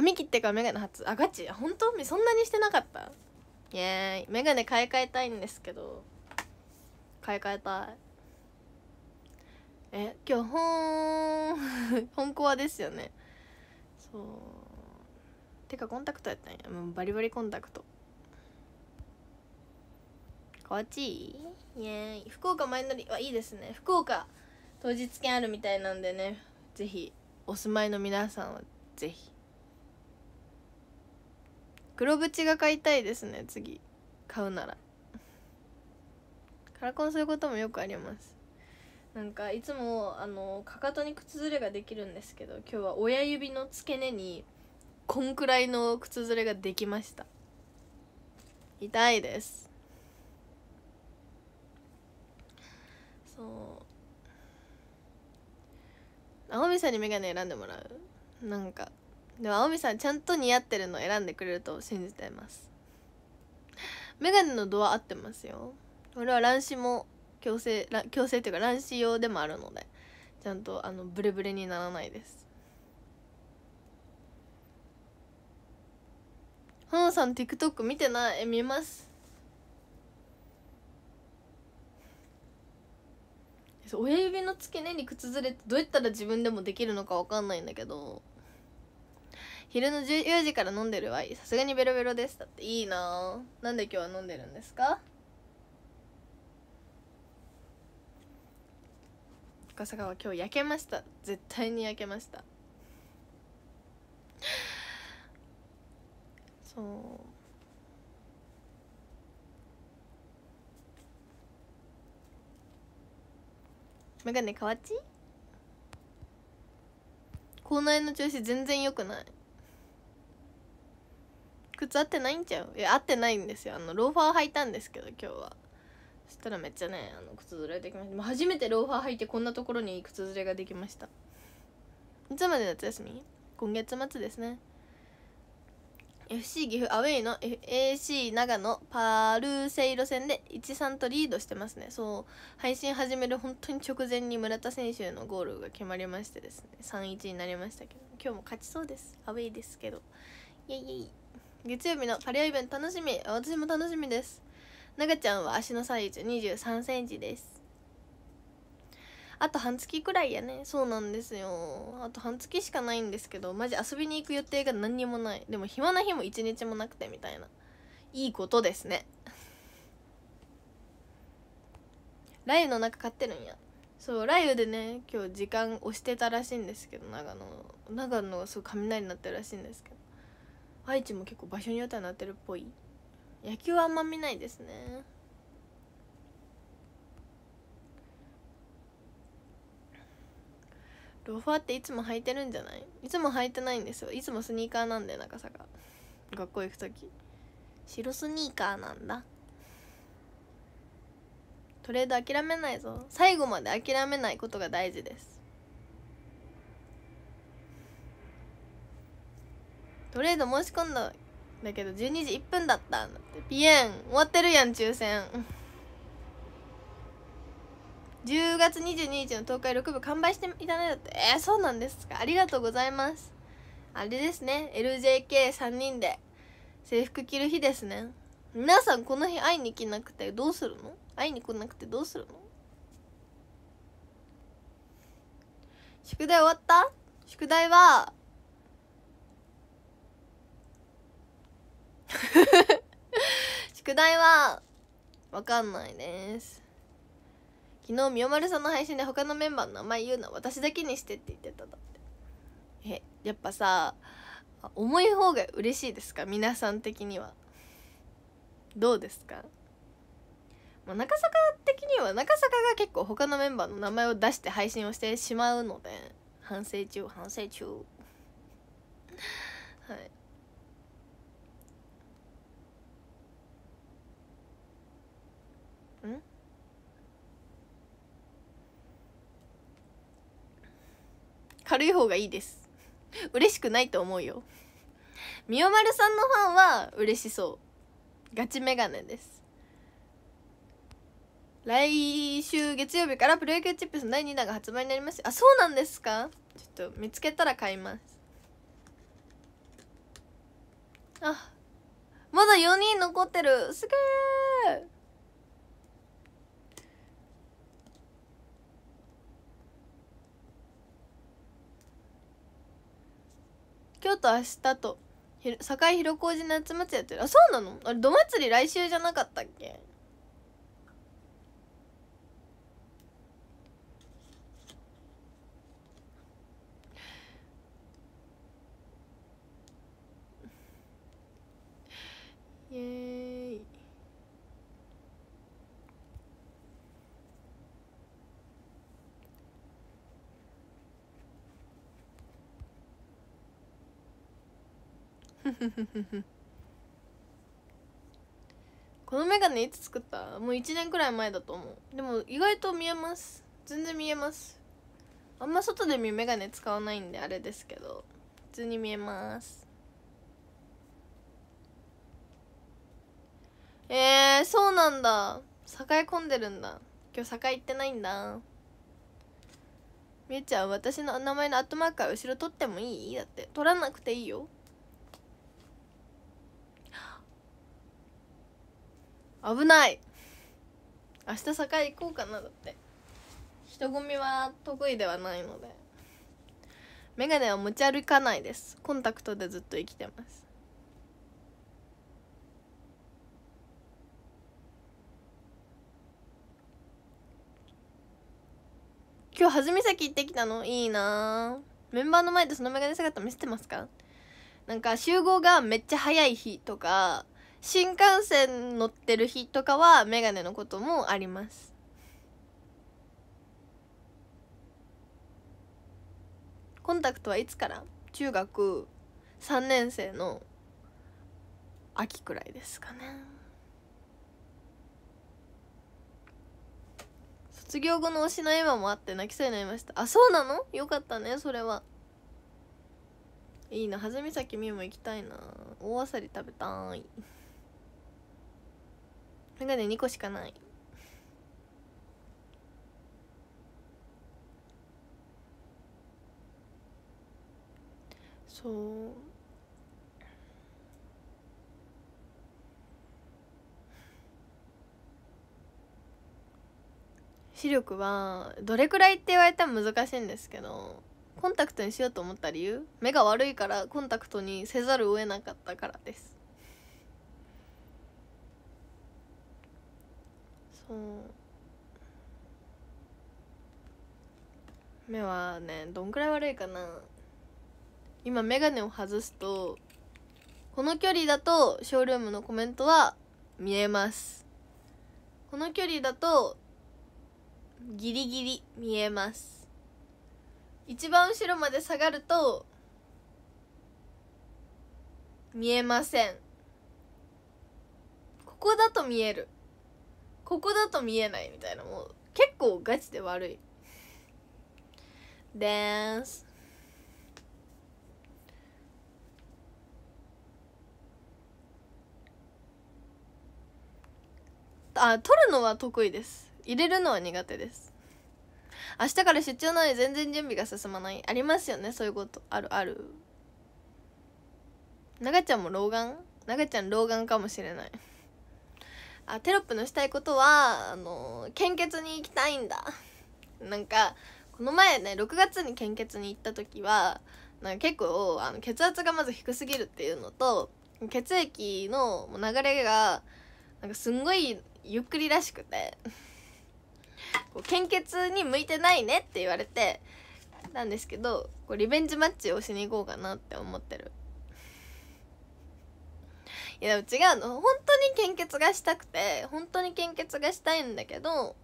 髪切ってからメガネ初あガチ本当そんなにしてなかったイエーイメガネ買い替えたいんですけど買い替えたいえ今日ほん 本コアですよねそうてかコンタクトやったんやもうバリバリコンタクトかわちイエーイ福岡前乗りはいいですね福岡当日券あるみたいなんでねぜひお住まいの皆さんはぜひ黒縁が買いたいですね次買うならカラコンそういうこともよくありますなんかいつもあのかかとに靴ずれができるんですけど今日は親指の付け根にこんくらいの靴ずれができました痛いですそう直美さんに眼鏡選んでもらうなんかでも青みさんちゃんと似合ってるの選んでくれると信じてますメガネの度は合ってますよこれは乱視も矯正矯正っていうか乱視用でもあるのでちゃんとあのブレブレにならないですはなさん TikTok 見てないえ見ます親指の付け根に靴ずれってどうやったら自分でもできるのか分かんないんだけど昼の10時から飲んでるわさすがにベロベロですだっていいななんで今日は飲んでるんですか赤坂は今日焼けました絶対に焼けましたそう眼鏡変わっち口内の調子全然良くない靴合ってないんちゃういや合ってないんですよあのローファー履いたんですけど今日はそしたらめっちゃねあの靴ずれてきました初めてローファー履いてこんなところに靴ずれができましたいつまで夏休み今月末ですね FC 岐阜アウェイの AC 長野パルセイロ戦で13とリードしてますねそう配信始める本当に直前に村田選手のゴールが決まりましてですね3-1になりましたけど今日も勝ちそうですアウェイですけどイエイイエイ月曜日のパリオイベント楽しみ私も楽しみです長ちゃんは足のサイズ2 3センチですあと半月くらいやねそうなんですよあと半月しかないんですけどマジ遊びに行く予定が何にもないでも暇な日も一日もなくてみたいないいことですね雷雨 の中買ってるんやそう雷雨でね今日時間押してたらしいんですけど長野長野すごい雷になってるらしいんですけど愛知も結構場所によってはなってるっぽい野球はあんま見ないですねロファーっていつも履いてるんじゃないいつも履いてないんですよいつもスニーカーなんで中が学校行く時白スニーカーなんだトレード諦めないぞ最後まで諦めないことが大事ですトレード申し込んだだけど12時1分だったんだってピエン終わってるやん抽選10月22日の東海6部完売していたねだってえー、そうなんですかありがとうございますあれですね LJK3 人で制服着る日ですね皆さんこの日会いに来なくてどうするの会いに来なくてどうするの宿題終わった宿題は 宿題はわかんないです昨日みよまるさんの配信で他のメンバーの名前言うのは私だけにしてって言ってただってえやっぱさ重い方が嬉しいですか皆さん的にはどうですか、ま中坂的には中坂が結構他のメンバーの名前を出して配信をしてしまうので反省中反省中はい軽い方がいいです嬉しくないと思うよみおまるさんのファンは嬉しそうガチメガネです来週月曜日からプロ野球チップスの第2弾が発売になりますあそうなんですかちょっと見つけたら買いますあまだ4人残ってるすげえ今日と明日と堺広小路夏祭りやってるあそうなのあれ土祭り来週じゃなかったっけイエーイ この眼鏡いつ作ったもう1年くらい前だと思うでも意外と見えます全然見えますあんま外で見眼鏡使わないんであれですけど普通に見えますえー、そうなんだ栄え込んでるんだ今日栄行ってないんだみゆちゃん私の名前のアットマークは後ろ取ってもいいだって取らなくていいよ危ない明日堺行こうかなだって人混みは得意ではないので眼鏡は持ち歩かないですコンタクトでずっと生きてます今日はみ先行ってきたのいいなメンバーの前でその眼鏡姿見せてますかなんか集合がめっちゃ早い日とか新幹線乗ってる日とかは眼鏡のこともありますコンタクトはいつから中学3年生の秋くらいですかね卒業後の推しの今もあって泣きそうになりましたあそうなのよかったねそれはいいなはずみさきみも行きたいな大あさり食べたいメガネ2個しかないそう視力はどれくらいって言われても難しいんですけどコンタクトにしようと思った理由目が悪いからコンタクトにせざるを得なかったからですうん目はねどんくらい悪いかな今眼鏡を外すとこの距離だとショールームのコメントは見えますこの距離だとギリギリ見えます一番後ろまで下がると見えませんここだと見えるここだと見えないみたいなもう結構ガチで悪いダンスあ取るのは得意です入れるのは苦手です明日から出張なのに全然準備が進まないありますよねそういうことあるある長ちゃんも老眼長ちゃん老眼かもしれないあテロップのしたいことはあの献血に行きたいんだなんかこの前ね6月に献血に行った時はなんか結構あの血圧がまず低すぎるっていうのと血液の流れがなんかすんごいゆっくりらしくてこう献血に向いてないねって言われてなんですけどこうリベンジマッチをしに行こうかなって思ってるいや違うの本当に献血がしたくて本当に献血がしたいんだけどはい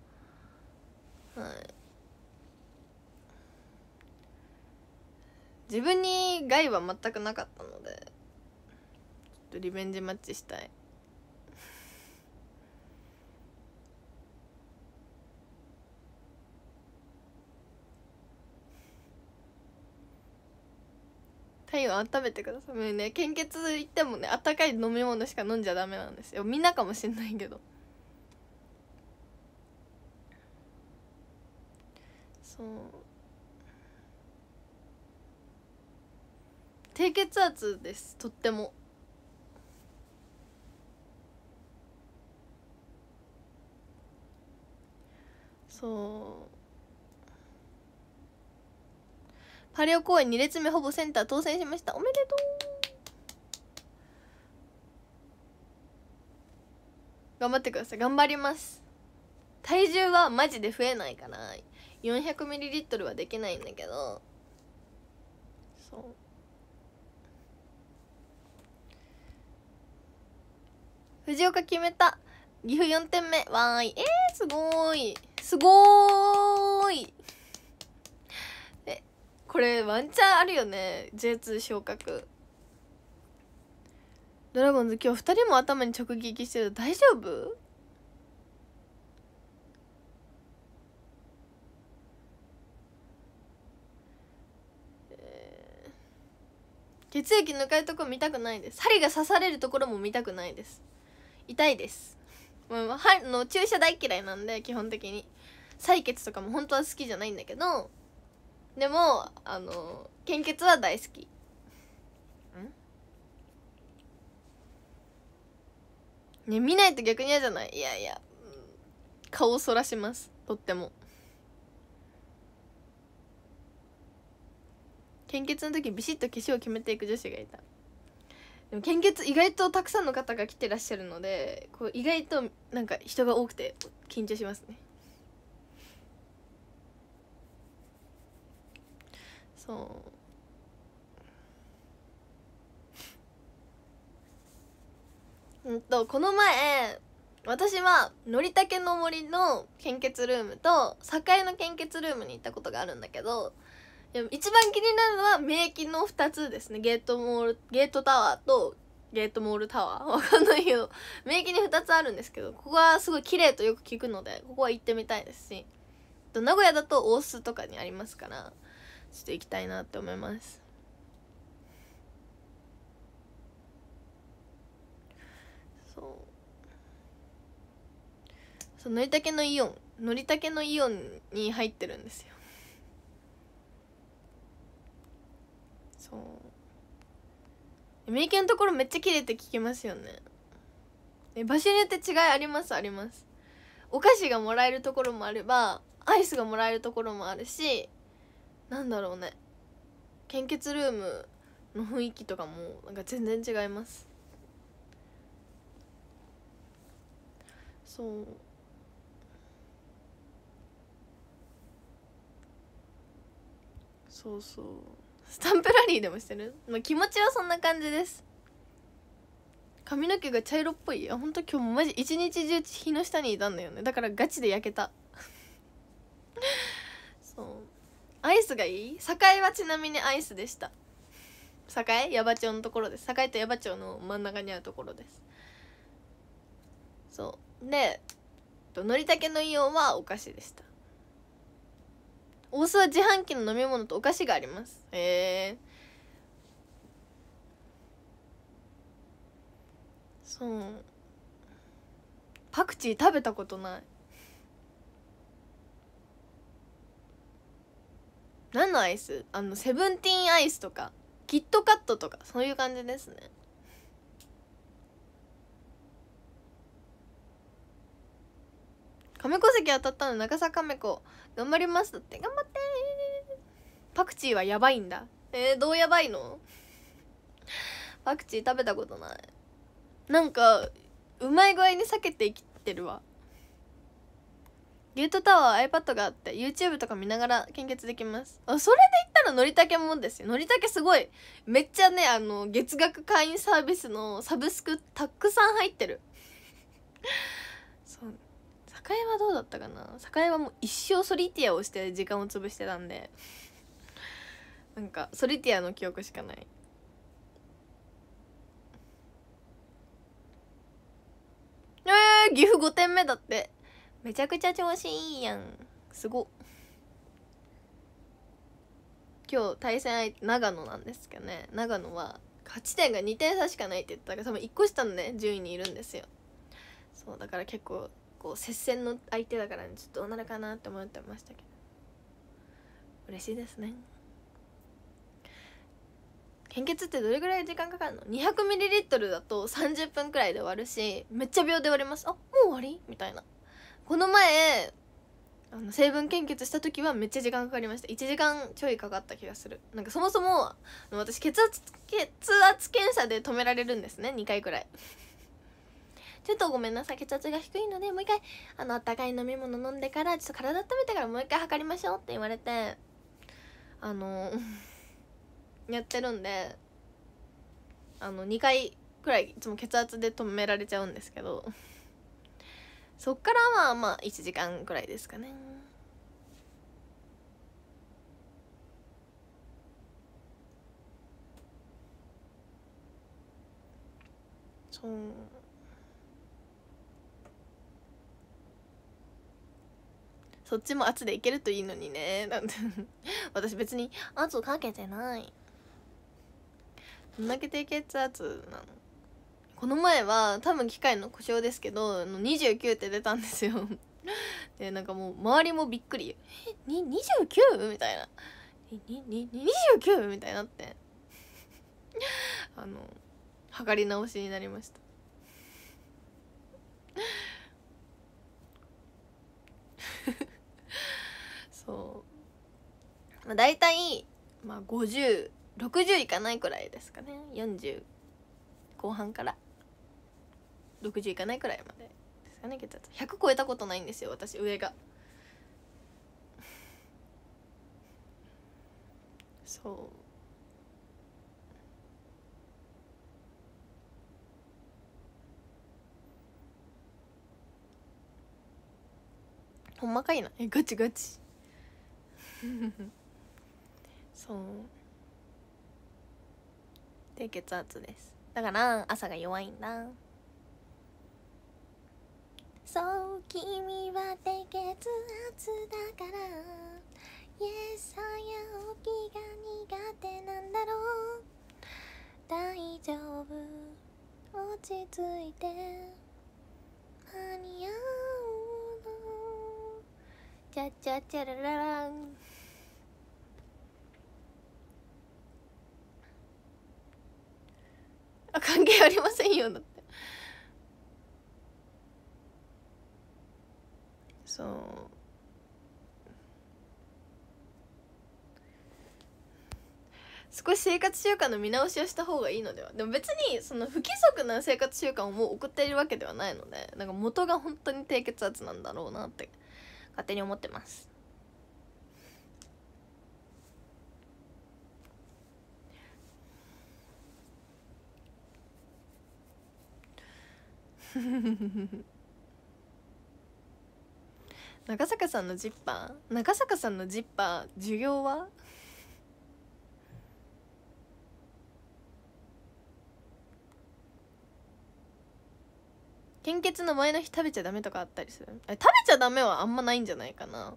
自分に害は全くなかったのでちょっとリベンジマッチしたい体温温めてくださいもうね献血行ってもね温かい飲み物しか飲んじゃダメなんですよみんなかもしんないけどそう低血圧ですとってもそうパレオ公演2列目ほぼセンター当選しましたおめでとう頑張ってください頑張ります体重はマジで増えないから 400ml はできないんだけどそう藤岡決めた岐阜4点目わーいえー、すごいすごーいこれワンチャンあるよね J2 昇格ドラゴンズ今日2人も頭に直撃してる大丈夫血液抜かれるとこ見たくないです針が刺されるところも見たくないです痛いですもうはの注射大嫌いなんで基本的に採血とかも本当は好きじゃないんだけどでもあの献血は大好きね見ないと逆に嫌じゃないいやいや、顔をそらしますとっても献血の時ビシッと化粧を決めていく女子がいたでも献血意外とたくさんの方が来てらっしゃるのでこう意外となんか人が多くて緊張しますねそうんとこの前私はのりたけの森の献血ルームと栄の献血ルームに行ったことがあるんだけど一番気になるのは名機の2つですねゲートモールゲートタワーとゲートモールタワー わかんないよ名機に2つあるんですけどここはすごい綺麗とよく聞くのでここは行ってみたいですし名古屋だと大須とかにありますからしていきたいなって思いますそうそうのりたけのイオンのりたけのイオンに入ってるんですよそうえミリケのところめっちゃ綺麗って聞きますよねえ場所によって違いありますありますお菓子がもらえるところもあればアイスがもらえるところもあるしなんだろうね献血ルームの雰囲気とかもなんか全然違いますそうそうそうスタンプラリーでもしてる、まあ、気持ちはそんな感じです髪の毛が茶色っぽいいやほんと今日マジ一日中日の下にいたんだよねだからガチで焼けた そうアイスがいい栄はちなみにアイスでした栄矢場町のところです栄と矢場町の真ん中にあるところですそうでのりたけのイオンはお菓子でした大須は自販機の飲み物とお菓子がありますへえそうパクチー食べたことない何のアイスあのセブンティーンアイスとかキットカットとかそういう感じですね亀戸関当たったの中坂亀子頑張りますだって頑張ってパクチーはやばいんだえー、どうやばいのパクチー食べたことないなんかうまい具合に避けて生きてるわゲートタワー iPad があって YouTube とか見ながら献血できますあそれで言ったらのりたけもんですよのりたけすごいめっちゃねあの月額会員サービスのサブスクたくさん入ってる そう栄はどうだったかな栄はもう一生ソリティアをして時間を潰してたんでなんかソリティアの記憶しかないえー、岐阜5点目だってめちゃくちゃ調子いいやんすご今日対戦相手長野なんですけどね長野は勝ち点が2点差しかないって言ったら多分1個下のね順位にいるんですよそうだから結構こう接戦の相手だから、ね、ちょっとどうなるかなって思ってましたけど嬉しいですね献血ってどれぐらい時間かかるの 200ml だと30分くらいで終わるしめっちゃ秒で終わりますあもう終わりみたいなこの前あの成分献血した時はめっちゃ時間かかりました1時間ちょいかかった気がするなんかそもそも私血圧血圧検査で止められるんですね2回くらいちょっとごめんなさい血圧が低いのでもう一回あのあったかい飲み物飲んでからちょっと体温めてからもう一回測りましょうって言われてあの やってるんであの2回くらいいつも血圧で止められちゃうんですけどそっからはまあ1時間くらいですかねそうそっちも圧でいけるといいのにね なんて私別に圧をかけてないどんだけ低血圧なのこの前は多分機械の故障ですけど29って出たんですよ でなんかもう周りもびっくり「えに 29? みたいな「29? みたいになって あの測り直しになりました そう、まあ、大体、まあ、5060いかないくらいですかね40後半から60いかないくらいまでですかね血圧100超えたことないんですよ私上がそうほんまかいなえガチガチ そう低血圧ですだから朝が弱いんだそう君は低血圧だからイエス早起きが苦手なんだろう大丈夫落ち着いて間に合うのチャチャチャララランあ関係ありませんよその少し生活習慣の見直しをした方がいいのではでも別にその不規則な生活習慣をもう送っているわけではないのでなんか元が本当に低血圧なんだろうなって勝手に思ってますフフフフフ。長坂さんのジッパー長坂さんのジッパー授業は献血の前の日食べちゃダメとかあったりするえ食べちゃダメはあんまないんじゃないかな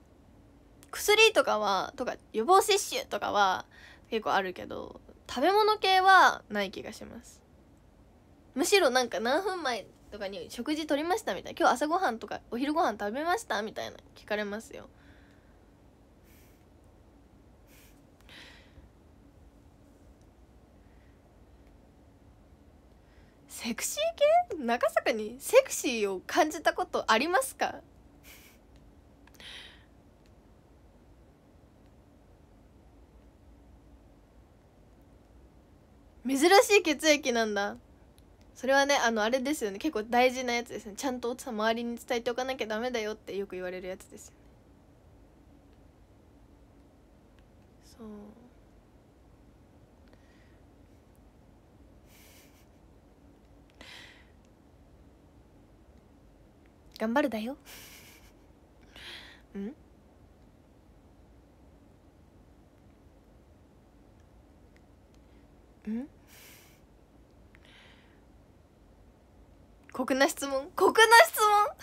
薬とかはとか予防接種とかは結構あるけど食べ物系はない気がしますむしろなんか何分前とかに「食事取りました?」みたいな「今日朝ごはんとかお昼ごはん食べました?」みたいな聞かれますよ。セクシー系中坂にセクシーを感じたことありますか珍しい血液なんだそれはねあのあれですよね結構大事なやつですねちゃんと奥さん周りに伝えておかなきゃダメだよってよく言われるやつですよねそう頑張るだようんうん酷な質問酷な質問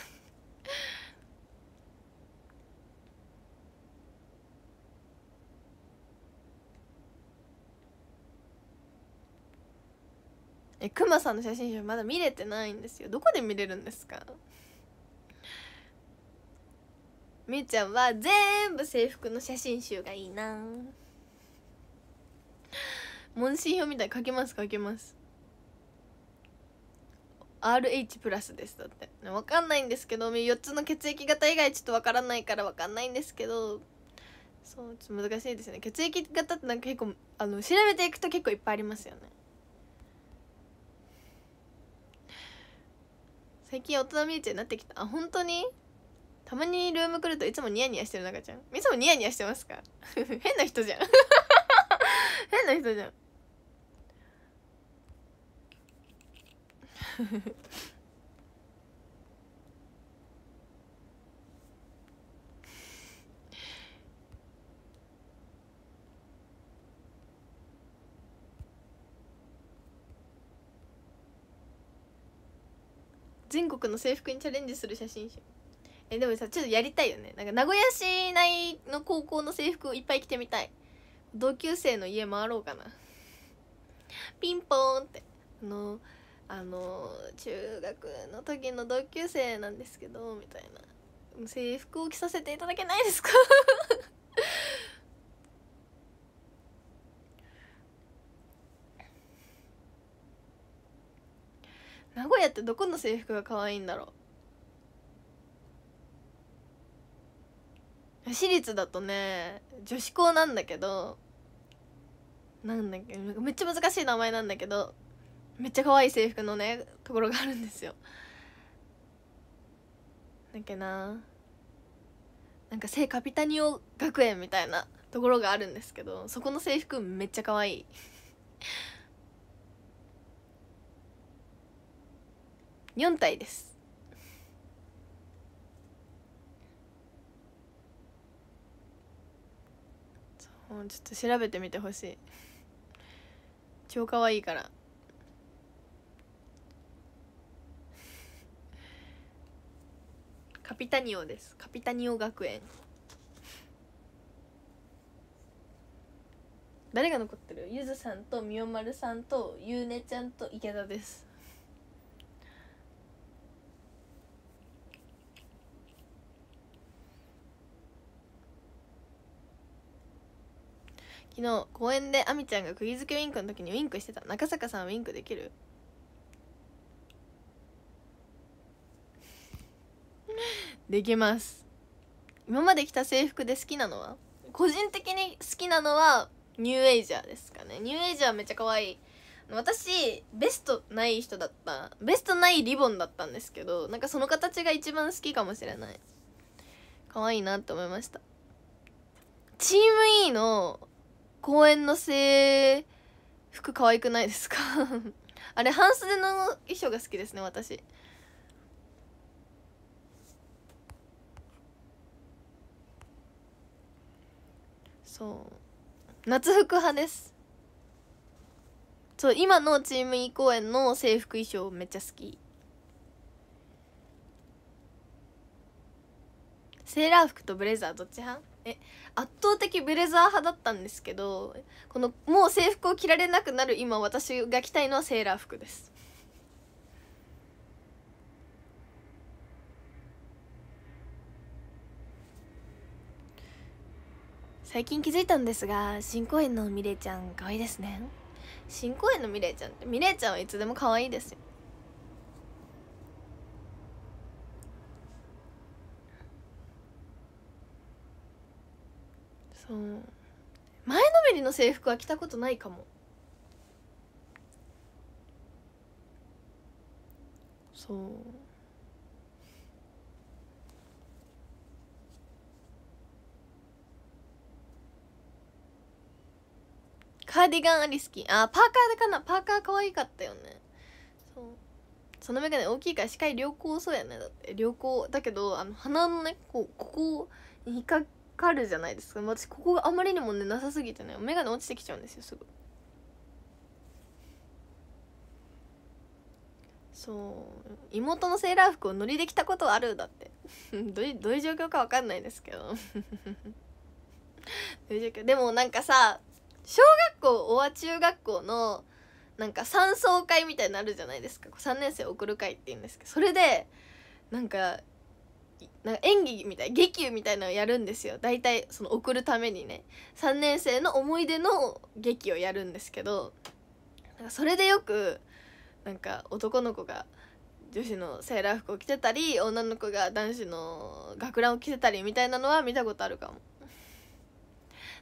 えくまさんの写真集まだ見れてないんですよどこで見れるんですかみーちゃんは全部制服の写真集がいいな問診票みたい書けます書けます RH プラスですだって分かんないんですけど4つの血液型以外ちょっと分からないから分かんないんですけどそうちょっと難しいですね血液型ってなんか結構あの調べていくと結構いっぱいありますよね最近大人見えちゃになってきたあ本当にたまにルーム来るといつもニヤニヤしてる中ちゃんいつもニヤニヤしてますか 変な人じゃん 変な人じゃん 全国の制服にチャレンジする写真集えでもさちょっとやりたいよねなんか名古屋市内の高校の制服をいっぱい着てみたい同級生の家回ろうかなピンポーンってあのーあの中学の時の同級生なんですけどみたいな制服を着させていただけないですか 名古屋ってどこの制服が可愛いんだろう私立だとね女子校なんだけどなんだっけめっちゃ難しい名前なんだけどめっちゃ可愛い制服のねところがあるんですよだっけななんか聖カピタニオ学園みたいなところがあるんですけどそこの制服めっちゃ可愛い4体ですうちょっと調べてみてほしい超可愛いからカピタニオですカピタニオ学園誰が残ってるゆずさんとみおまるさんとゆうねちゃんと池田です昨日公園であみちゃんが釘付けウインクの時にウインクしてた中坂さんウインクできるできます今まで着た制服で好きなのは個人的に好きなのはニューエイジャーですかねニューエイジャーめっちゃ可愛い私ベストない人だったベストないリボンだったんですけどなんかその形が一番好きかもしれない可愛いなって思いましたチーム E の公演の制服可愛くないですか あれ半袖の衣装が好きですね私そう夏服派ですそう今のチーム E 公演の制服衣装めっちゃ好きセーラー服とブレザーどっち派え圧倒的ブレザー派だったんですけどこのもう制服を着られなくなる今私が着たいのはセーラー服です最近気づいたんですが新公園のミレイちゃん可愛いですね新公園のミレイちゃんってミレイちゃんはいつでも可愛いですよそう前のめりの制服は着たことないかもそうカーディガンあり好きあパーカーかなパーカー可愛かったよねそうその眼鏡大きいから視界良好そうやねだって良好だけどあの鼻のねこうここに引っかかるじゃないですか私ここがあまりにもねなさすぎてね眼鏡落ちてきちゃうんですよすぐそう妹のセーラー服をノリできたことあるだって どういう状況か分かんないですけど どういう状況でもなんかさ小学校おわ中学校のなんか三層会みたいになるじゃないですか3年生送る会って言うんですけどそれでなんか演技みたい劇劇みたいなのをやるんですよ大体その送るためにね3年生の思い出の劇をやるんですけどなんかそれでよくなんか男の子が女子のセーラー服を着てたり女の子が男子の学ランを着てたりみたいなのは見たことあるかも。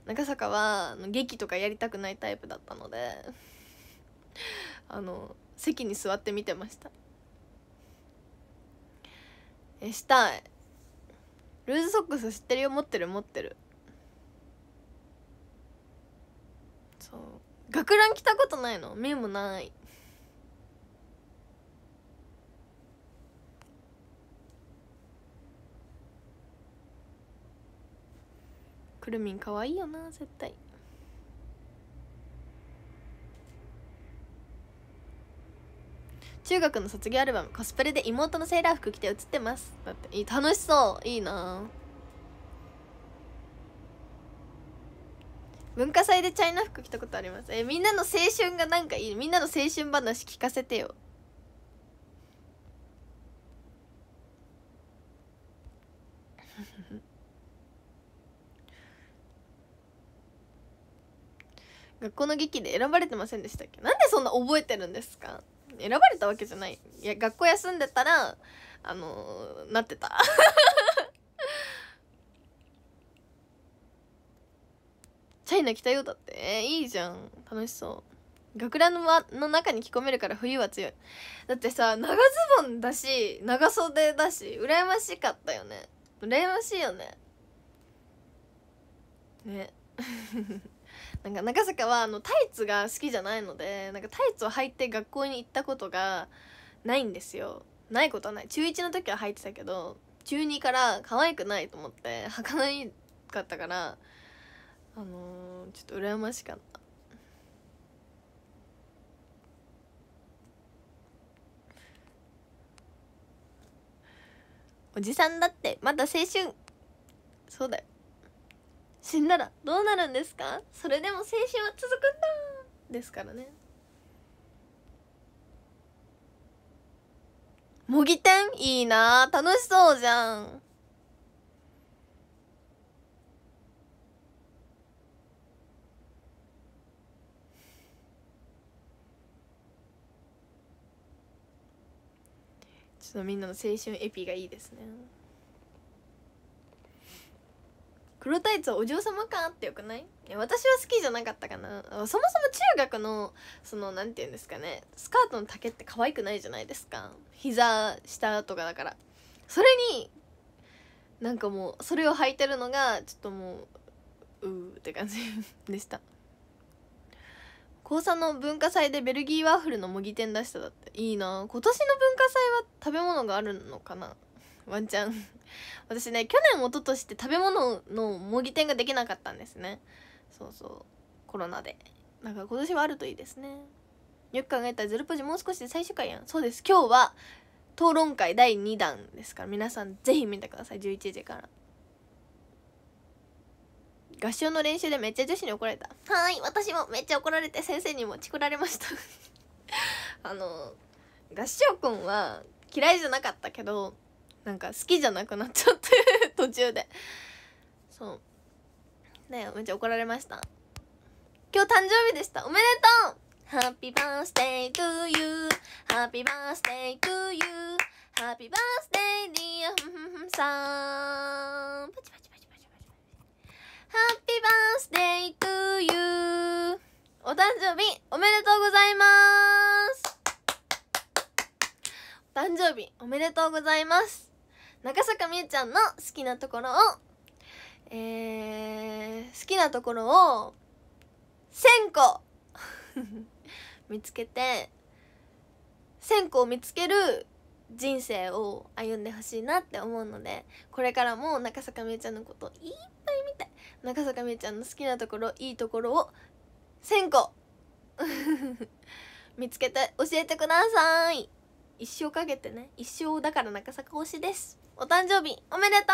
長坂は劇とかやりたくないタイプだったのであの席に座って見てましたえしたいルーズソックス知ってるよ持ってる持ってるそう学ラン着たことないの目もないくるみん可愛いよな絶対中学の卒業アルバムコスプレで妹のセーラー服着て写ってますだっていい楽しそういいな文化祭でチャイナ服着たことありますえみんなの青春がなんかいいみんなの青春話聞かせてよ学校の劇で選ばれてませんでしたっけなんでそんな覚えてるんですか選ばれたわけじゃないいや学校休んでたらあのー、なってた チャイナ来たよだってえー、いいじゃん楽しそう学ランの中に着込めるから冬は強いだってさ長ズボンだし長袖だし羨ましかったよね羨ましいよねね なんか長坂はあのタイツが好きじゃないのでなんかタイツを履いて学校に行ったことがないんですよないことはない中1の時は履いてたけど中2から可愛くないと思って履かないかったからあのー、ちょっと羨ましかったおじさんだってまだ青春そうだよ死んだらどうなるんですかそれでも青春は続くんだですからね模擬店いいな楽しそうじゃんちょっとみんなの青春エピがいいですね黒タイツはお嬢様感あってよくない私は好きじゃなかったかなそもそも中学のその何て言うんですかねスカートの丈って可愛くないじゃないですか膝下とかだからそれになんかもうそれを履いてるのがちょっともううーって感じ でした高3の文化祭でベルギーワッフルの模擬店出しただっていいな今年の文化祭は食べ物があるのかなワンちゃん 私ね去年一昨年って食べ物の模擬店ができなかったんですねそうそうコロナでなんか今年はあるといいですねよく考えたらゼロポジもう少しで最終回やんそうです今日は討論会第2弾ですから皆さんぜひ見てください11時から合唱の練習でめっちゃ女子に怒られたはい私もめっちゃ怒られて先生にもチクられました あの合唱くんは嫌いじゃなかったけどなんか好きじゃなくなっちゃって 途中でそうねめっちゃ怒られました今日誕生日でしたおめでとうハッピーバースデイトゥーユーハッピーバースデイトゥーユーハッピーバースデイディアフンフンさんパチパチパチパチパチハッピーバースデイトゥーユーお誕生日おめでとうございますお誕生日おめでとうございます中坂みゆちゃんの好きなところをえー、好きなところを1000個 見つけて1000個を見つける人生を歩んでほしいなって思うのでこれからも中坂みゆちゃんのこといっぱい見て中坂みゆちゃんの好きなところいいところを1000個 見つけて教えてください一生かけてね一生だから中坂推しですお誕生日おめでと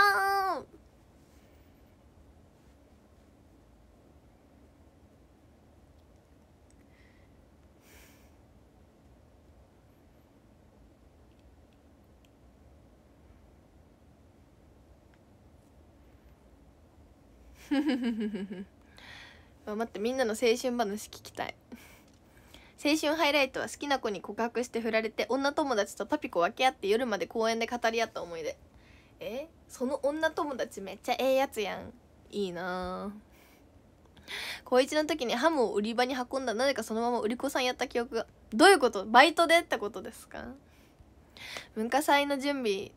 うふふ 待ってみんなの青春話聞きたい青春ハイライトは好きな子に告白して振られて女友達とパピコ分け合って夜まで公園で語り合った思い出えその女友達めっちゃええやつやんいいな高1の時にハムを売り場に運んだなぜかそのまま売り子さんやった記憶がどういうことバイトでってことですか文化祭の準備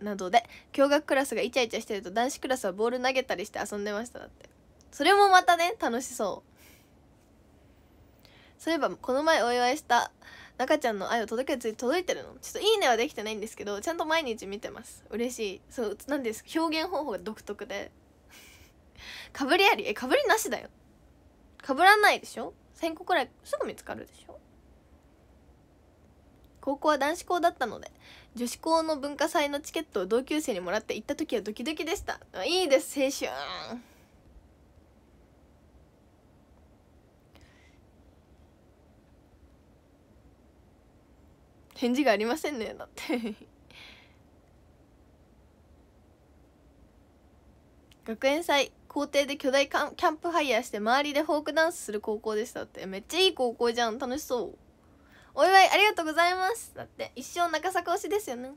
などで共学クラスがイチャイチャしてると男子クラスはボール投げたりして遊んでましただってそれもまたね楽しそうそういえばこの前お祝いした中ちゃんの愛を届けるつい届いてるのちょっと「いいね」はできてないんですけどちゃんと毎日見てます嬉しいそうなんです表現方法が独特で かぶりありえかぶりなしだよかぶらないでしょ1000個くらいすぐ見つかるでしょ高校は男子校だったので女子校の文化祭のチケットを同級生にもらって行った時はドキドキでしたいいです青春返事がありませんねだって 学園祭校庭で巨大キャンプファイヤーして周りでフォークダンスする高校でしたってめっちゃいい高校じゃん楽しそうお祝いありがとうございますだって一生中坂推しですよね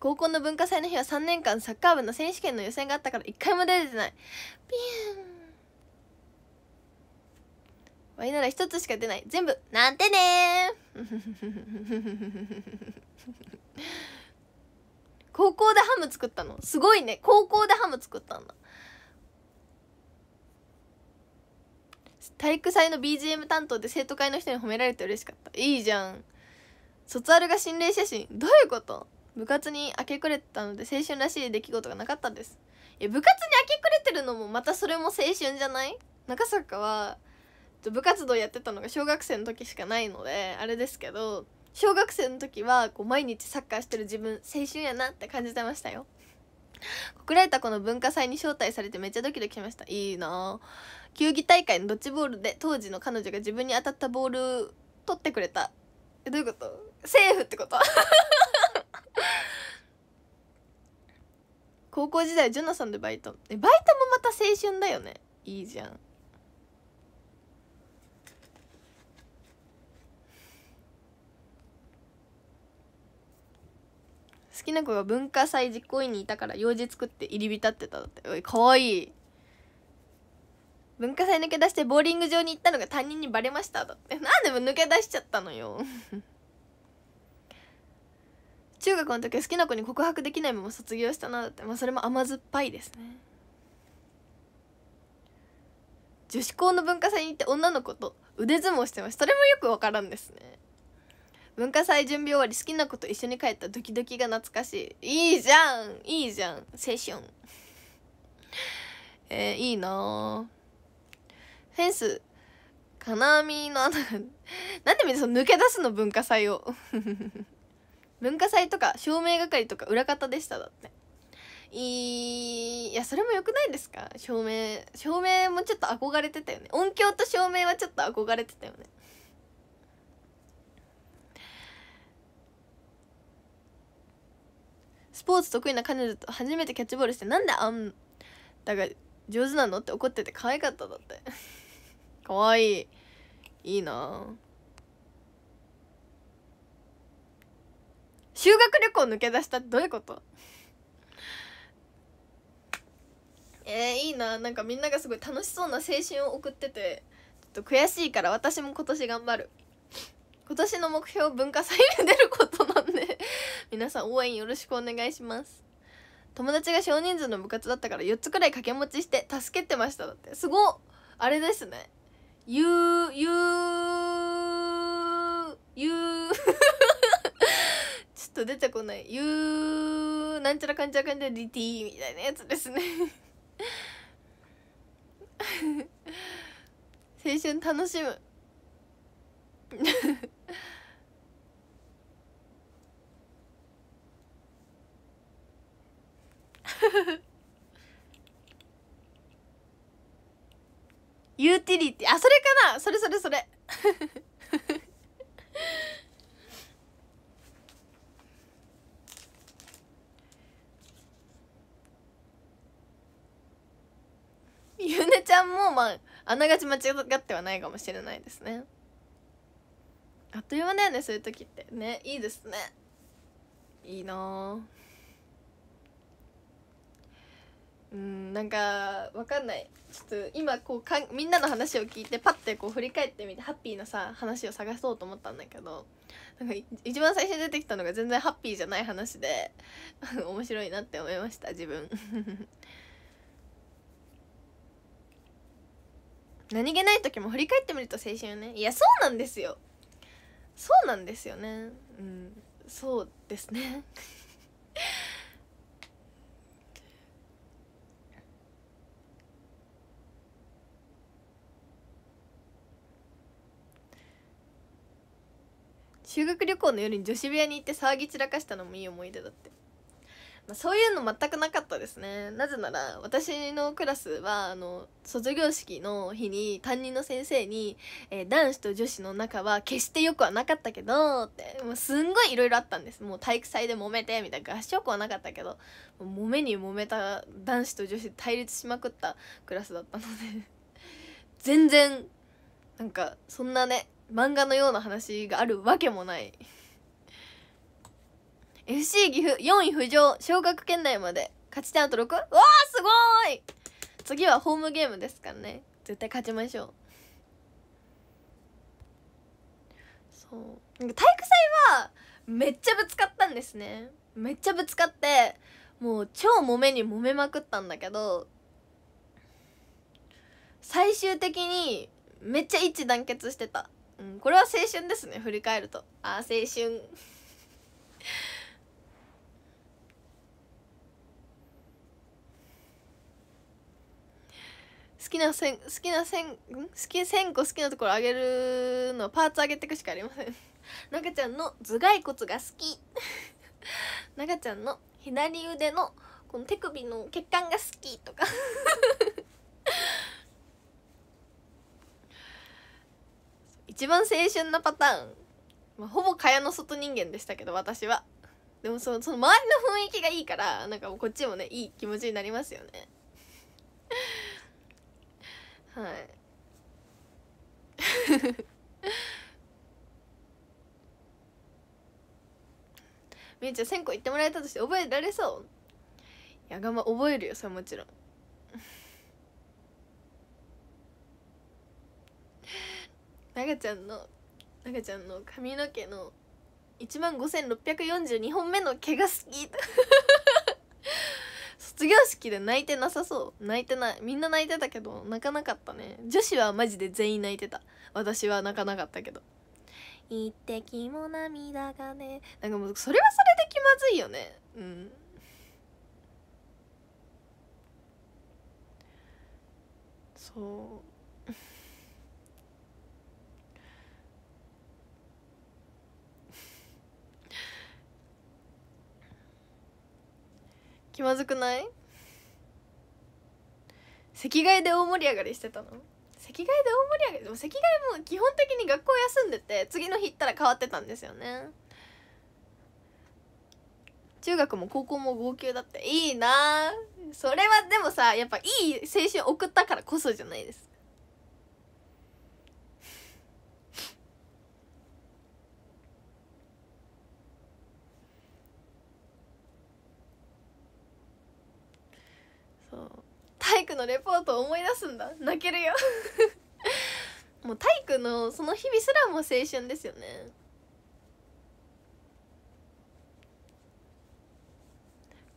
高校の文化祭の日は3年間サッカー部の選手権の予選があったから1回も出れてないピュンワイなら1つしか出ない全部なんてね 高校でハム作ったのすごいね高校でハム作ったんだ体育祭の BGM 担当で生徒会の人に褒められて嬉しかったいいじゃん卒アルが心霊写真どういうこと部活に明け暮れたので青春らしい出来事がなかったですい部活に明け暮れてるのもまたそれも青春じゃない中坂は部活動やってたのが小学生の時しかないのであれですけど小学生の時はこう毎日サッカーしてる自分青春やなって感じてましたよられたコの文化祭に招待されてめっちゃドキドキしましたいいな球技大会のドッジボールで当時の彼女が自分に当たったボール取ってくれたえどういうことセーフってこと 高校時代ジョナサンでバイトえバイトもまた青春だよねいいじゃん好きな子が文化祭実行委員にいたから用事作って入り浸ってただっておいかわいい文化祭抜け出してボーリング場に行ったのが担任にバレましただってなんで抜け出しちゃったのよ 中学の時は好きな子に告白できないまま卒業したなだって、まあ、それも甘酸っぱいですね女子校の文化祭に行って女の子と腕相撲してましたそれもよくわからんですね文化祭準備終わり好きな子と一緒に帰ったドキドキが懐かしいいいじゃんいいじゃんセッションえー、いいなフェンス金網の穴がなんでみんなその抜け出すの文化祭を文化祭とか照明係とか裏方でしただっていやそれもよくないですか照明照明もちょっと憧れてたよね音響と照明はちょっと憧れてたよねスポーツ得意な彼女と初めてキャッチボールしてなんであんだが上手なのって怒ってて可愛かっただって 可愛いいいなぁ修学旅行抜け出したってどういうことえー、いいななんかみんながすごい楽しそうな青春を送っててちょっと悔しいから私も今年頑張る今年の目標文化祭に出ることなんで皆さん応援よろしくお願いします友達が少人数の部活だったから4つくらい掛け持ちして助けてましただってすごっあれですねゆうゆうゆうっと出てこないゆうなんちゃらかんちゃらかんちゃらィーみたいなやつですね青春楽しむユーティリティあそれかなそれそれそれちゃんもまああながち間違ってはないかもしれないですねあっという間だよねそういう時ってねいいですねいいなうんなんかわかんないちょっと今こうかんみんなの話を聞いてパッてこう振り返ってみてハッピーなさ話を探そうと思ったんだけどなんか一番最初に出てきたのが全然ハッピーじゃない話で 面白いなって思いました自分何気ない時も振り返ってみると青春ねいやそうなんですよそうなんですよねうんそうですね 修学旅行の夜に女子部屋に行って騒ぎ散らかしたのもいい思い出だってまあ、そういうの全くなかったですねなぜなら私のクラスはあの卒業式の日に担任の先生に、えー、男子と女子の仲は決してよくはなかったけどってもうすんごいいろいろあったんですもう体育祭で揉めてみたいな合唱校はなかったけど揉めに揉めた男子と女子対立しまくったクラスだったので 全然なんかそんなね漫画のような話があるわけもない FC 岐阜4位浮上昇格圏内まで勝ち点あと 6? うわーすごい次はホームゲームですからね絶対勝ちましょうそう体育祭はめっちゃぶつかったんですねめっちゃぶつかってもう超もめに揉めまくったんだけど最終的にめっちゃ一致団結してた、うん、これは青春ですね振り返るとあ青春きな線好きな線ん好き線個好きなところ上げるのはパーツ上げてくしかありません 中ちゃんの頭蓋骨が好き 中ちゃんの左腕のこの手首の血管が好きとか 一番青春なパターン、まあ、ほぼ蚊帳の外人間でしたけど私はでもそのその周りの雰囲気がいいからなんかこっちもねいい気持ちになりますよねはい みゆちゃん1000個言ってもらえたとして覚えられそういやがま覚えるよそれもちろんなが ちゃんのながちゃんの髪の毛の1万5642本目の毛が好き業式で泣いてなさそう泣いてないみんな泣いてたけど泣かなかったね女子はマジで全員泣いてた私は泣かなかったけど一滴も涙がねなんかもうそれはそれで気まずいよねうんそう気まずくない席替えで大盛り上がりしてたの席替えで大盛り上がりでも席替えも基本的に学校休んでて次の日行ったら変わってたんですよね中学も高校も号泣だっていいなそれはでもさやっぱいい青春送ったからこそじゃないですのレポートを思い出すんだ泣けるよ もう体育のその日々すらも青春ですよね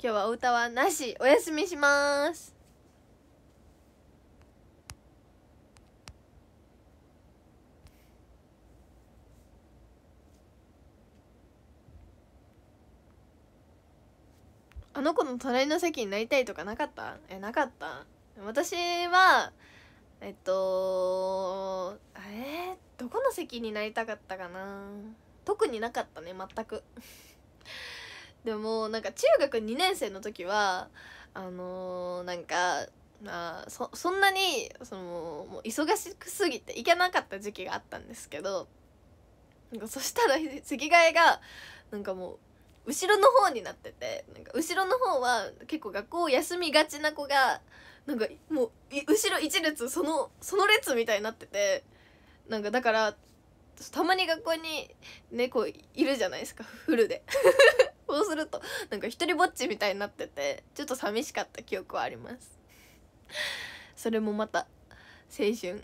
今日はお歌はなしお休みしますあの子の隣の席になりたいとかなかったえなかった私はえっとえー、どこの席になりたかったかな特になかったね全く でもなんか中学2年生の時はあのー、なんかあそそんなにそのもう忙しくすぎて行けなかった時期があったんですけどなんかそしたら 席替えがなんかもう後ろの方になっててなんか後ろの方は結構学校を休みがちな子がなんかもう後ろ一列そのその列みたいになっててなんかだからたまに学校に猫いるじゃないですかフルで そうするとなんか一人ぼっちみたいになっててちょっと寂しかった記憶はありますそれもまた青春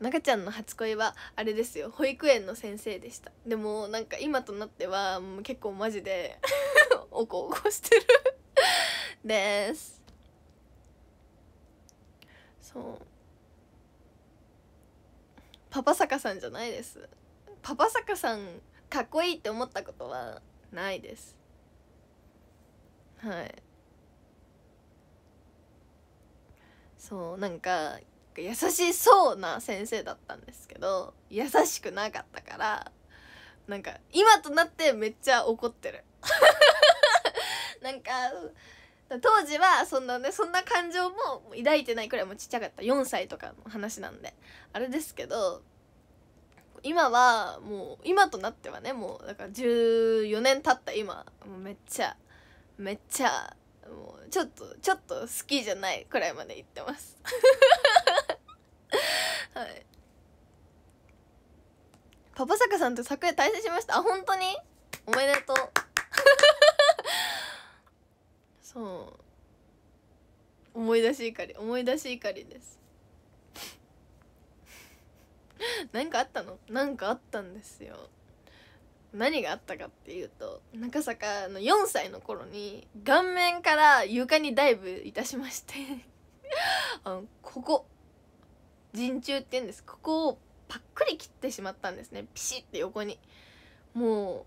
中ちゃんの初恋はあれですよ保育園の先生でしたでもなんか今となってはもう結構マジで おこおこしてるですそうパパ坂さんじゃないですパパ坂さんかっこいいって思ったことはないですはいそうなんかか優しそうな先生だったんですけど優しくなかったからなんか今となってめっちゃ怒ってる なんか当時はそんなねそんな感情も抱いてないくらいもちっちゃかった4歳とかの話なんであれですけど今はもう今となってはねもうだから14年経った今もうめっちゃめっちゃもうちょっとちょっと好きじゃないくらいまで行ってますはいパパ坂さんと昨夜対戦しましたあ本当におめでとう そう思い出し怒り思い出し怒りです何 かあったの何かあったんですよ何があったかっていうと中坂の4歳の頃に顔面から床にダイブいたしまして あのここ陣中って言うんですここをパックリ切ってしまったんですねピシッて横にもう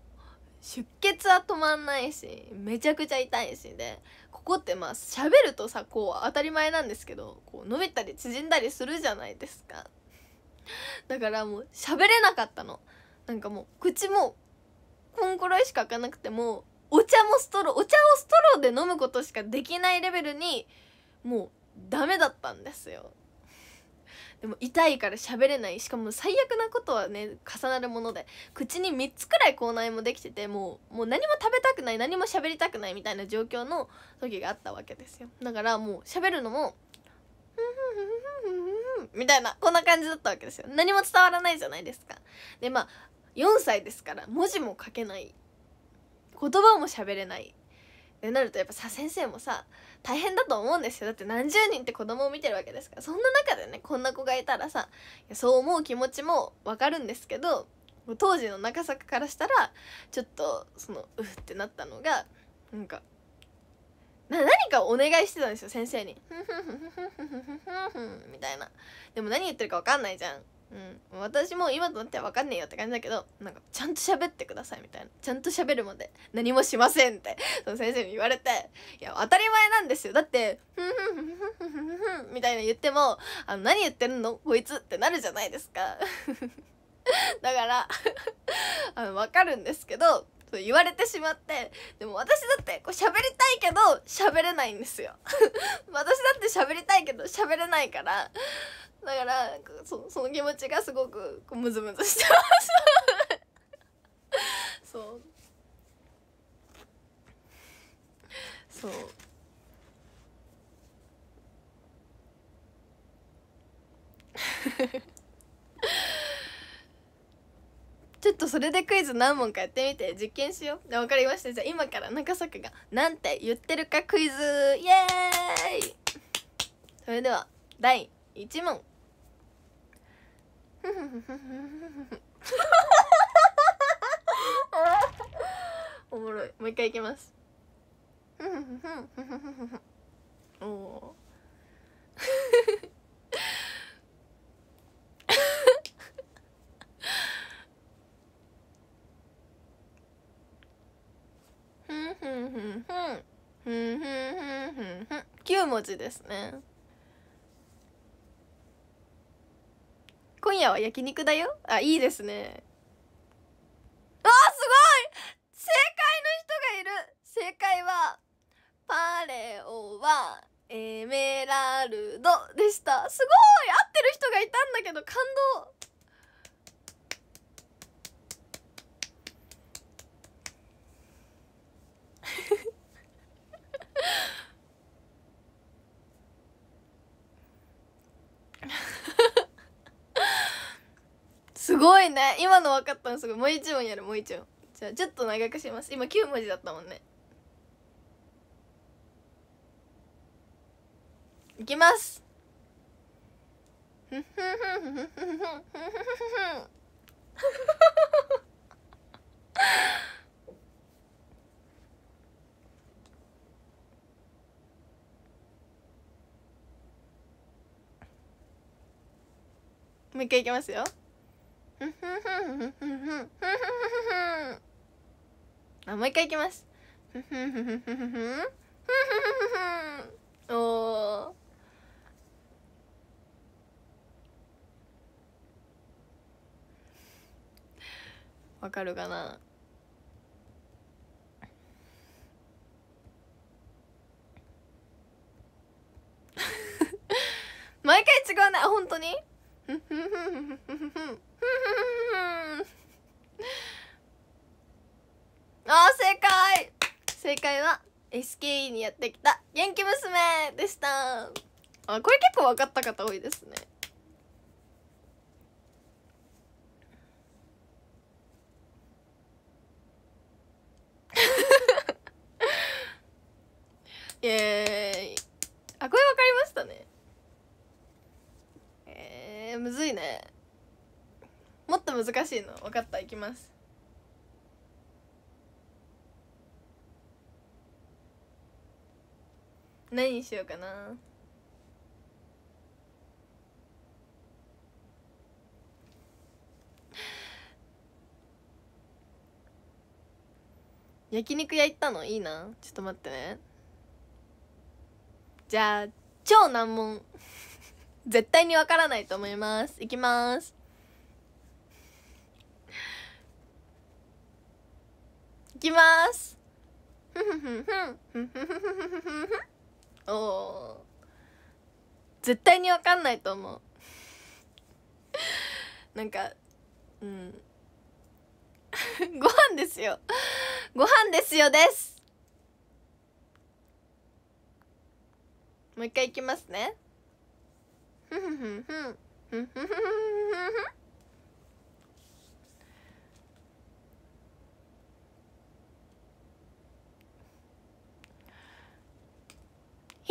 出血は止まんないしめちゃくちゃ痛いしでここってまあ喋るとさこう当たり前なんですけどこう伸びたり縮んだりするじゃないですかだからもう喋れなかったのなんかもう口もコンコロイしか開かなくてもお茶もストローお茶をストローで飲むことしかできないレベルにもうダメだったんですよでも痛いから喋れないしかも最悪なことはね重なるもので口に3つくらい口内もできててもうもう何も食べたくない何も喋りたくないみたいな状況の時があったわけですよだからもう喋るのもみたいなこんな感じだったわけですよ何も伝わらないじゃないですかでまあ4歳ですから文字も書けない言葉も喋れないってなるとやっぱさ先生もさ大変だと思うんですよだって何十人って子供を見てるわけですからそんな中でねこんな子がいたらさそう思う気持ちもわかるんですけど当時の中坂からしたらちょっとそのうってなったのがなんかな何かお願いしてたんですよ先生に「みたいなでも何言ってるか分かんないじゃんうん、私も今となっては分かんねえよって感じだけどなんかちゃんと喋ってくださいみたいなちゃんと喋るまで何もしませんってその先生に言われていや当たり前なんですよだって「ふんふんふんふんふんみたいな言ってもあの何言ってるのこいつってなるじゃないですか だから あの分かるんですけどそう言われてしまってでも私だってこう喋りたいけど喋れないんですよ 私だって喋りたいけど喋れないからだからそその気持ちがすごくこうムズムズしてます そうそう ちょっとそれでクイズ何問かやってみて実験しようわ分かりましたじゃあ今から中坂がなんて言ってるかクイズイエーイそれでは第1問おもろいもう一回いきますおおふんふんふんふんふんふん9文字ですね今夜は焼肉だよあいいですねあすごい正解の人がいる正解はパレオはエメラルドでしたすごい合ってる人がいたんだけど感動ごいね今の分かったのすごいもう一問やるもう一問じゃあちょっと長くします今9文字だったもんねいきます もう一回いきますよ あもう一回いきます おおわかるかな 毎回違うね本当に あ正解正解は SKE にやってきた元気娘でしたあこれ結構分かった方多いですねいや 難しいの分かったいきます何にしようかな焼肉屋行ったのいいなちょっと待ってねじゃあ超難問絶対にわからないと思いますいきますきますふふふふふふふふお絶対にわかんないと思うなんかうん ご飯ですよご飯ですよですもう一回いきますねふふふふふふふふふふ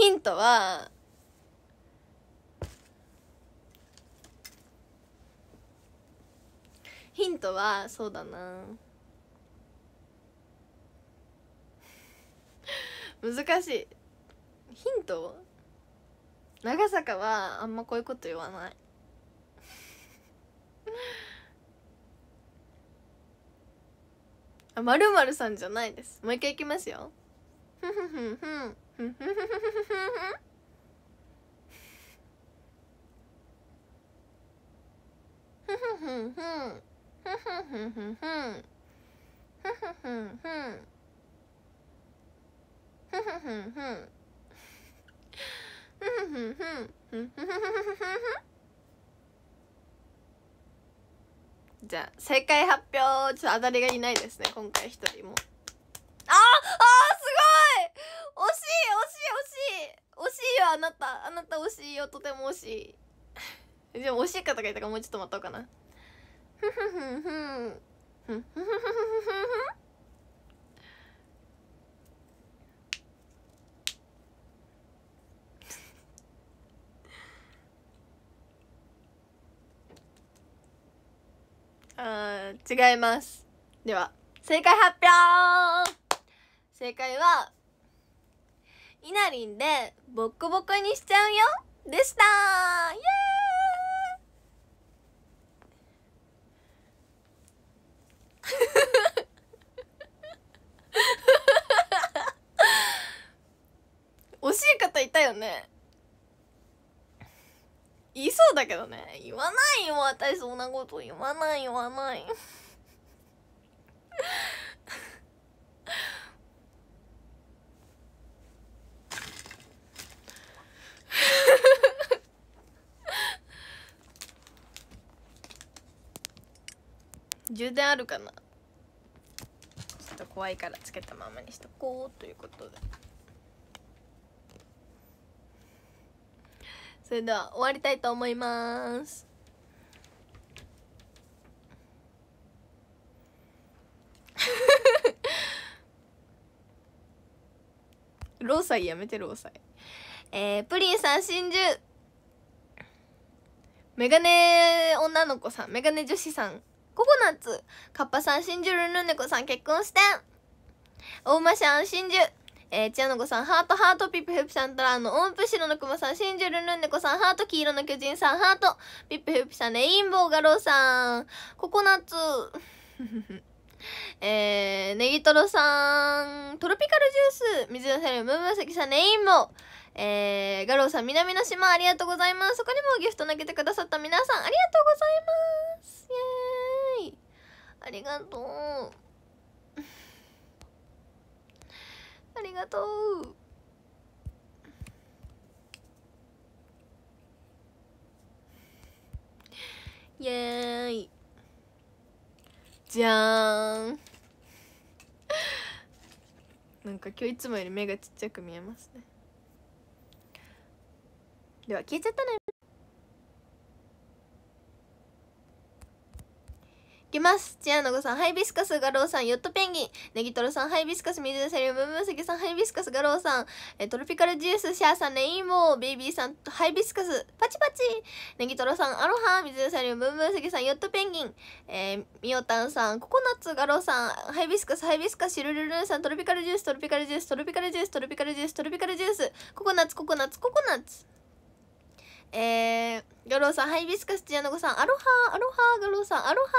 ヒントはヒントはそうだな 難しいヒント長坂はあんまこういうこと言わない あまるまるさんじゃないですもう一回いきますよふふふふんじゃあ正解発表ちょっと当たりがいないですね今回一人もああいよあなたあなた惜しいよとても惜しいゃあ惜しい方がいたからもうちょっと待とうかなふんあ違いますでは正解発表正解はいなりんでボッコボコにしちゃうよでしたイエーイ い方いたよね言いそうだけどね言わないよ私そんなこと言わない言わない充電あるかなちょっと怖いからつけたままにしとこうということでそれでは終わりたいと思います労災 やめて労災えー、プリンさん真珠メガネ女の子さんメガネ女子さんココナッツカッパさん真珠ルンルンネコさん結婚して大間さん真珠えー、アノ子さん、ハート、ハート、ピップ、ヘープさん、トランの、オンプ、白のマさん、真珠、ルンルン猫さん、ハート、黄色の巨人さん、ハート、ピップ、ヘープさん、レインボー、ガローさん、ココナッツ、えー、ネギトロさん、トロピカルジュース、水野さんムームサキさん、レインボー、えー、ガローさん、南の島、ありがとうございます。そこにもギフト投げてくださった皆さん、ありがとうございます。イェーイ。ありがとうありがとうイエーイじゃーんなんか今日いつもより目がちっちゃく見えますねでは消えちゃったねきますチアノゴさんハイビスカスガロウさんヨットペンギンネギトロさんハイビスカス水セリウムムセキさんハイビスカスガロウさんえトロピカルジュースシャーさんレインボーベイビーさんハイビスカスパチパチネギトロさんアロハ水セリウムムセキさんヨットペンギンえー、ミオタンさんココナッツガロウさんハイビスカスハイビスカスシルルルンさんトロピカルジューストロピカルジューストロピカルジューストロピカルジューストロピカルジュースココナッツココナッツココナッツえー、ガローさん、ハイビスカス、チアノコさん、アロハアロハガローさん、アロハ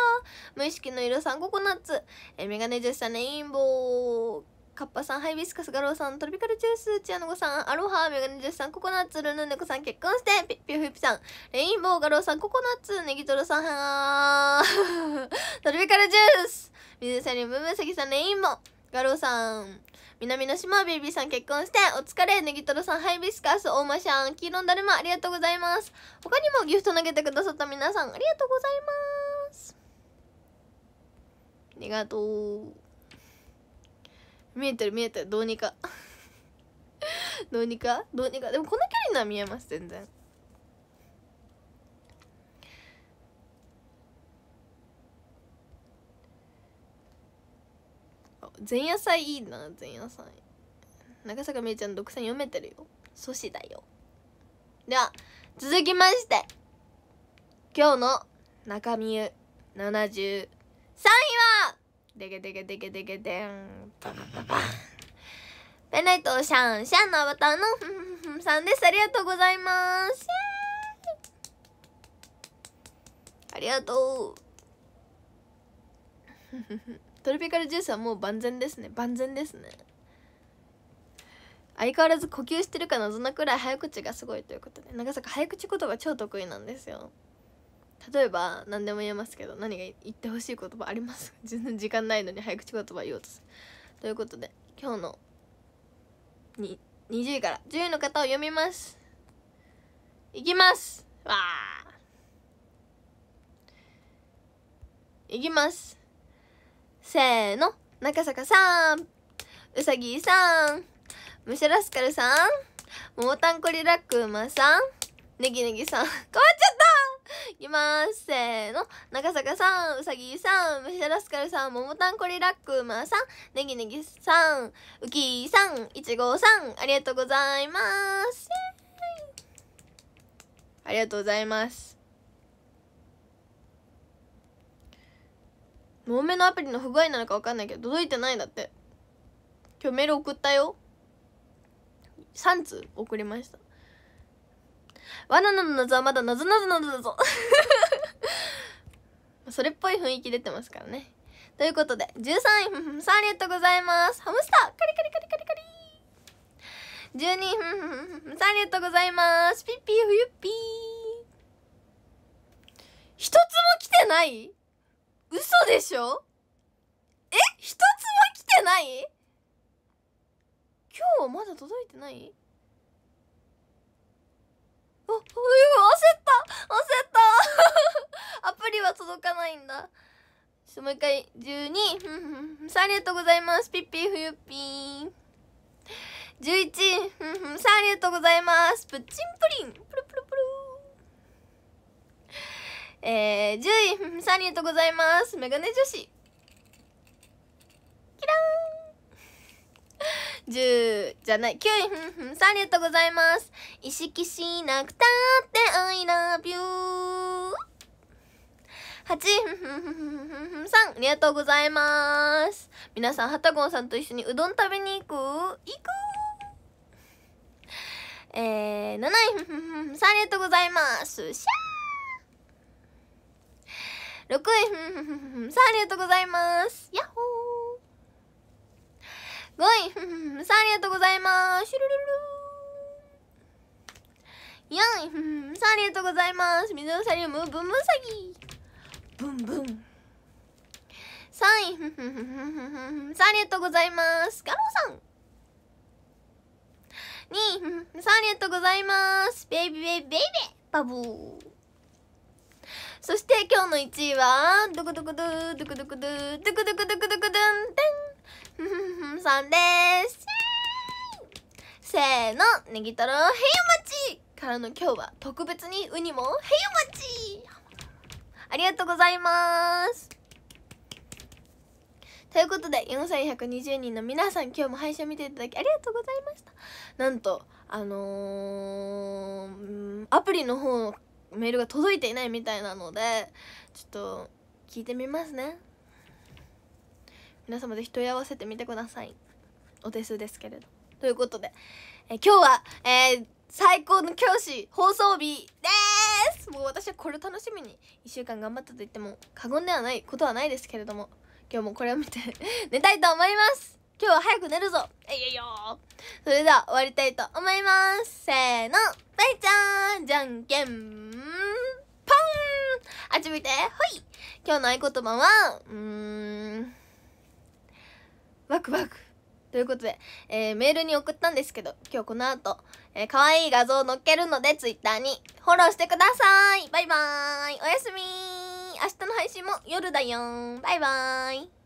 無意識の色さん、ココナッツ、えー、メガネ女子さん、レインボー、カッパさん、ハイビスカス、ガローさん、トロピカルジュース、チアノコさん、アロハメガネ女子さん、ココナッツ、ルヌネコさん、結婚して、ピッピュフィピさん、レインボー、ガローさん、ココナッツ、ネギトロさん、は トロピカルジュース、水谷ムムサさん、レインボー、ガローさん、南の島ベイビーさん結婚してお疲れネギトロさんハイビスカス大間シャン黄色のだるまありがとうございます他にもギフト投げてくださった皆さんありがとうございますありがとう見えてる見えてるどうにか どうにかどうにかでもこの距離なら見えます全然前夜祭いいな前夜祭長坂みゆちゃん独占読めてるよ阻止だよでは続きまして今日の中身ゆ73位はでけでけでけでけでんパパパパペンライトシャンシャンのアバターのふんふんさんですありがとうございますありがとうトロピカルジュースはもう万全ですね万全ですね相変わらず呼吸してるか謎なくらい早口がすごいということで長坂早口言葉超得意なんですよ例えば何でも言えますけど何が言ってほしい言葉あります全然 時間ないのに早口言葉言おうとするということで今日の20位から10位の方を読みますいきますわあいきますせーの中坂さんうさぎさんむしゃらすかるさんももたんこりらくまさんねぎねぎさん 変わっちゃったいきますせーの中坂さんうさぎさんむしゃらすかるさんももたんこりらくまさんねぎねぎさんうきさんいちごさんありがとうございますありがとうございますもめのアプリの不具合なのか分かんないけど届いてないんだって今日メール送ったよ3通送りましたわななの謎はまだななぞぞなぞだぞ それっぽい雰囲気出てますからねということで13位さんありがとうございますハムスターカリカリカリカリカリ12位さんありがとうございますピッピー冬ピー一つも来てない嘘でしょえ一つも来てない今日まだ届いてないあ、おわ、焦った焦った アプリは届かないんだ。ちょっともう一回、12。ふんふん。ありがとうございます。ピッピー、ふゆぴー。11。ふんふん。ありがとうございます。プッチンプリン。プルえー、10位、さんありがとうございます。メガネ女子。キラーン !10 じゃない、9位、さんありがとうございます。意識しなくたって I love you。8位、さんありがとうございます。皆さん、はたごんさんと一緒にうどん食べに行く行くえー、7位、さんありがとうございます。シャー6位、ふんふんふんふん。さあ、ありがとうございます。やっほー。5位、ふんふんふん。さあ、ありがとうございます。シュルルル4位、ふんふん。さあ、ありがとうございます。水のサリウム、ブンブンサギ。ブンブン。3位、ふんふんふんふんふんふん。さあ、ありがとうございます。ガローさん。2位、ふんふん。さあ、ありがとうございます。ベイビーベイビーベイビー。バブー。そして今日の1位はドクドクドゥドクドクドゥドクドクドクドクドゥンテンさんですせーのネギトロへよマちからの今日は特別にウニもへよマちありがとうございますということで4120人の皆さん今日も配信を見ていただきありがとうございましたなんとあのー、アプリの方メールが届いていないみたいなのでちょっと聞いてみますね皆様で問い合わせてみてくださいお手数ですけれどということで、え今日は、えー、最高の教師放送日ですもう私はこれを楽しみに1週間頑張ったと言っても過言ではないことはないですけれども今日もこれを見て 寝たいと思います今日は早く寝るぞえいいや。それでは終わりたいと思いますせーのバイちゃんじゃんけんポンあっち向いてほい今日の合言葉はうーんワクワクということで、えー、メールに送ったんですけど、今日この後、えー、可愛い画像を載っけるので、ツイッターにフォローしてくださいバイバーイおやすみ明日の配信も夜だよバイバーイ